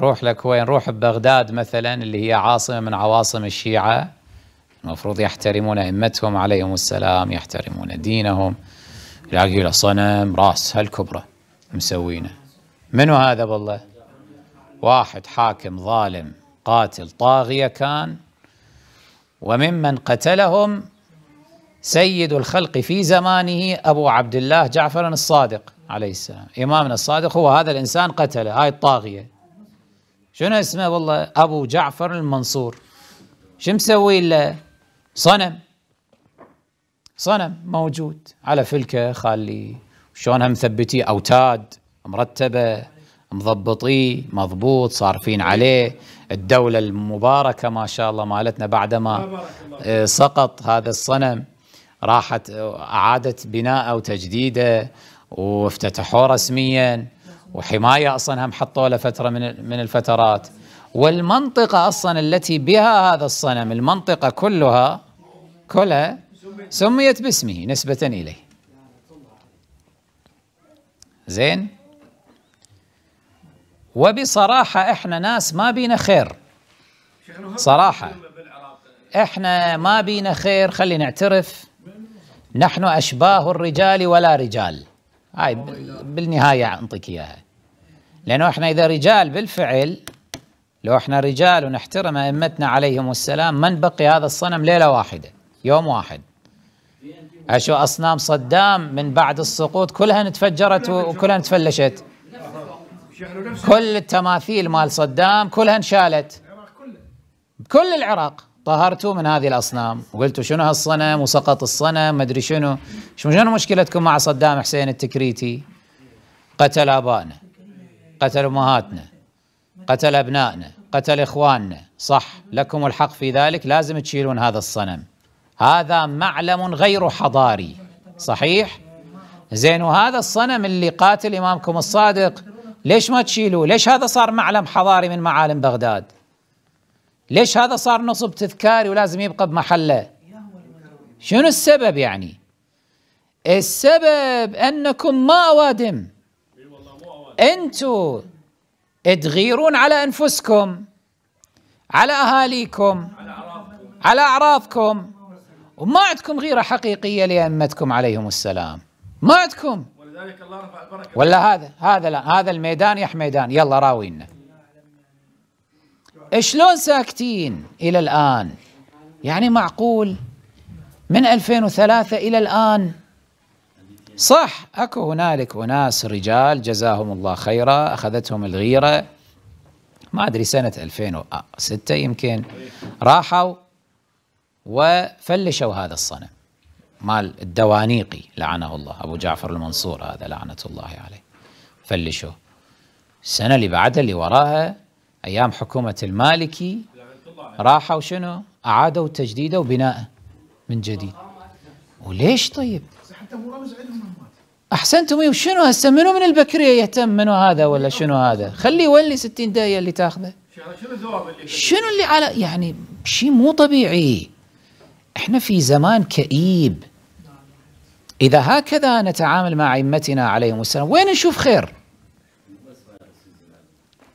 روح لك وين روح ببغداد مثلا اللي هي عاصمة من عواصم الشيعة المفروض يحترمون أئمتهم عليهم السلام يحترمون دينهم يلاقي له صنم راس هالكبرى مسوينه منو هذا بالله واحد حاكم ظالم قاتل طاغية كان وممن قتلهم سيد الخلق في زمانه أبو عبد الله جعفر الصادق عليه السلام إمامنا الصادق هو هذا الإنسان قتله هاي الطاغية شنو اسمه والله أبو جعفر المنصور شو مسوي له صنم صنم موجود على فلكة خالي شلونها ثبتي أوتاد مرتبة مضبطي مضبوط صارفين عليه الدولة المباركة ما شاء الله مالتنا بعدما آه، سقط هذا الصنم راحت آه، أعادت بناءه وتجديده وافتتحوه رسمياً وحماية أصلا هم حطوا له فترة من من الفترات والمنطقة أصلا التي بها هذا الصنم المنطقة كلها كلها سميت باسمه نسبة إليه زين وبصراحة احنا ناس ما بينا خير صراحة احنا ما بينا خير خلينا نعترف نحن أشباه الرجال ولا رجال هاي بالنهايه انطيك اياها لانه احنا اذا رجال بالفعل لو احنا رجال ونحترم ائمتنا عليهم السلام من بقي هذا الصنم ليله واحده يوم واحد اشو اصنام صدام من بعد السقوط كلها انفجرت وكلها انتفلشت كل التماثيل مال صدام كلها انشالت كل العراق طهرتوا من هذه الاصنام وقلتوا شنو هالصنم وسقط الصنم ما ادري شنو شنو مشكلتكم مع صدام حسين التكريتي قتل ابائنا قتل امهاتنا قتل ابنائنا قتل اخواننا صح لكم الحق في ذلك لازم تشيلون هذا الصنم هذا معلم غير حضاري صحيح زين وهذا الصنم اللي قاتل امامكم الصادق ليش ما تشيلوه ليش هذا صار معلم حضاري من معالم بغداد ليش هذا صار نصب تذكاري ولازم يبقى بمحله شنو السبب يعني السبب أنكم ما أوادم أنتوا تغيرون على أنفسكم على أهاليكم على أعراضكم وما عندكم غيرة حقيقية لأئمتكم عليهم السلام ما عندكم ولذلك الله رفع البركة ولا هذا هذا لا هذا الميدان يا حميدان يلا راوينا شلون ساكتين إلى الآن يعني معقول من 2003 إلى الآن صح أكو هنالك أناس رجال جزاهم الله خيرا أخذتهم الغيرة ما أدري سنة 2006 يمكن راحوا وفلشوا هذا الصنم مال الدوانيقي لعنه الله أبو جعفر المنصور هذا لعنة الله عليه فلشوه السنة اللي بعدها اللي وراها ايام حكومه المالكي راحوا شنو؟ اعادوا تجديده وبنائه من جديد وليش طيب؟ احسنتم وشنو هسه منو من البكريه يهتم منو هذا ولا شنو هذا؟ خليه يولي 60 دقيقه اللي تاخذه شنو شنو اللي على يعني شيء مو طبيعي احنا في زمان كئيب اذا هكذا نتعامل مع ائمتنا عليهم السلام وين نشوف خير؟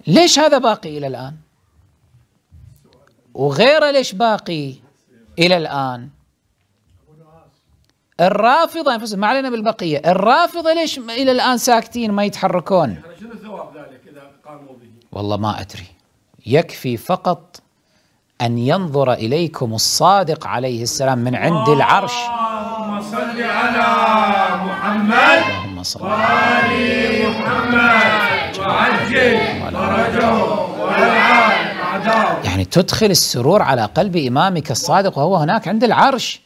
ليش هذا باقي إلى الآن وغيره ليش باقي إلى الآن الرافضة أنفسهم ما علينا بالبقية الرافضة ليش إلى الآن ساكتين ما يتحركون شنو ذلك إذا قاموا به والله ما أدري يكفي فقط أن ينظر إليكم الصادق عليه السلام من عند العرش اللهم صل على محمد اللهم صل على محمد وعجل يعني تدخل السرور على قلب إمامك الصادق وهو هناك عند العرش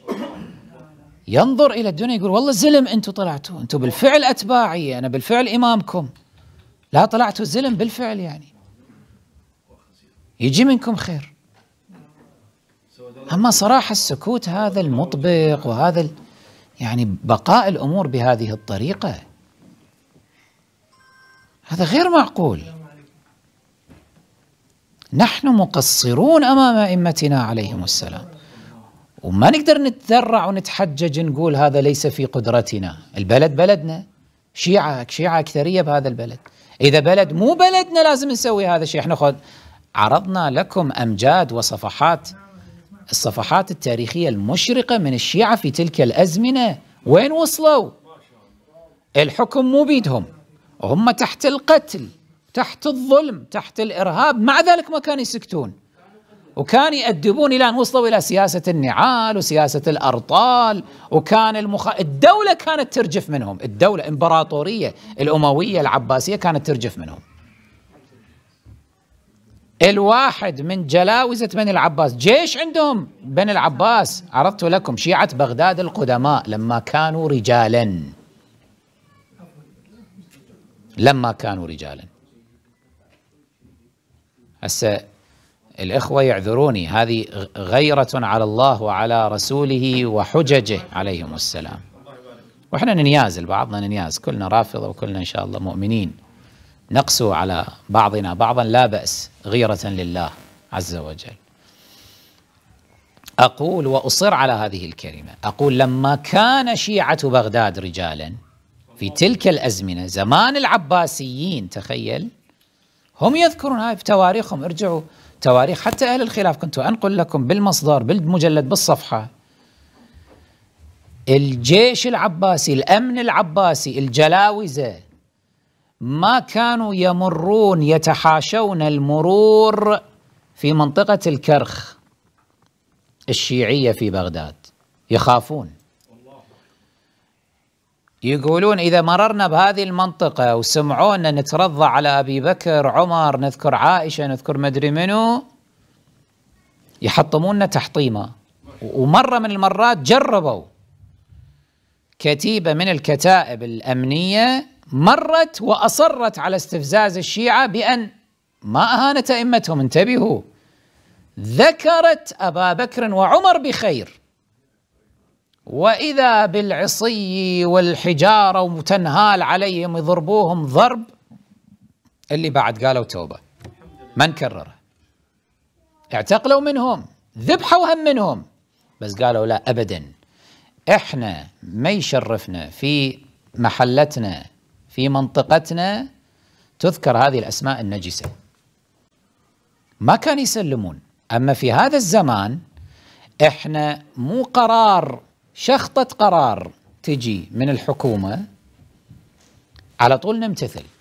ينظر إلى الدنيا يقول والله زلم أنتم طلعتوا أنتم بالفعل أتباعي أنا بالفعل إمامكم لا طلعتوا زلم بالفعل يعني يجي منكم خير أما صراحة السكوت هذا المطبق وهذا ال... يعني بقاء الأمور بهذه الطريقة هذا غير معقول نحن مقصرون امام ائمتنا عليهم السلام وما نقدر نتذرع ونتحجج نقول هذا ليس في قدرتنا البلد بلدنا شيعة شيعة أكثرية بهذا البلد إذا بلد مو بلدنا لازم نسوي هذا الشيء احنا خد عرضنا لكم أمجاد وصفحات الصفحات التاريخية المشرقة من الشيعة في تلك الأزمنة وين وصلوا الحكم مو بيدهم هم تحت القتل تحت الظلم تحت الارهاب مع ذلك ما كانوا يسكتون وكان يأدبون الى ان وصلوا الى سياسه النعال وسياسه الارطال وكان المخ... الدوله كانت ترجف منهم، الدوله امبراطوريه الامويه العباسيه كانت ترجف منهم. الواحد من جلاوزه بني العباس، جيش عندهم بني العباس عرضت لكم شيعه بغداد القدماء لما كانوا رجالا. لما كانوا رجالا. هسه الإخوة يعذروني هذه غيرة على الله وعلى رسوله وحججه عليهم السلام وإحنا ننياز بعضنا ننياز كلنا رافضة وكلنا إن شاء الله مؤمنين نقسو على بعضنا بعضا لا بأس غيرة لله عز وجل أقول وأصر على هذه الكلمة أقول لما كان شيعة بغداد رجالا في تلك الأزمنة زمان العباسيين تخيل هم يذكرون هاي في تواريخهم ارجعوا تواريخ حتى أهل الخلاف كنت أنقل لكم بالمصدر بالمجلد بالصفحة الجيش العباسي الأمن العباسي الجلاوزة ما كانوا يمرون يتحاشون المرور في منطقة الكرخ الشيعية في بغداد يخافون يقولون إذا مررنا بهذه المنطقة وسمعونا نترضى على أبي بكر عمر نذكر عائشة نذكر مدري منو يحطموننا تحطيمة ومرة من المرات جربوا كتيبة من الكتائب الأمنية مرت وأصرت على استفزاز الشيعة بأن ما أهانت أئمتهم انتبهوا ذكرت أبا بكر وعمر بخير واذا بالعصي والحجاره وتنهال عليهم يضربوهم ضرب اللي بعد قالوا توبه ما نكرره اعتقلوا منهم ذبحوا هم منهم بس قالوا لا ابدا احنا ما يشرفنا في محلتنا في منطقتنا تذكر هذه الاسماء النجسه ما كان يسلمون اما في هذا الزمان احنا مو قرار شخطة قرار تجي من الحكومة على طول نمتثل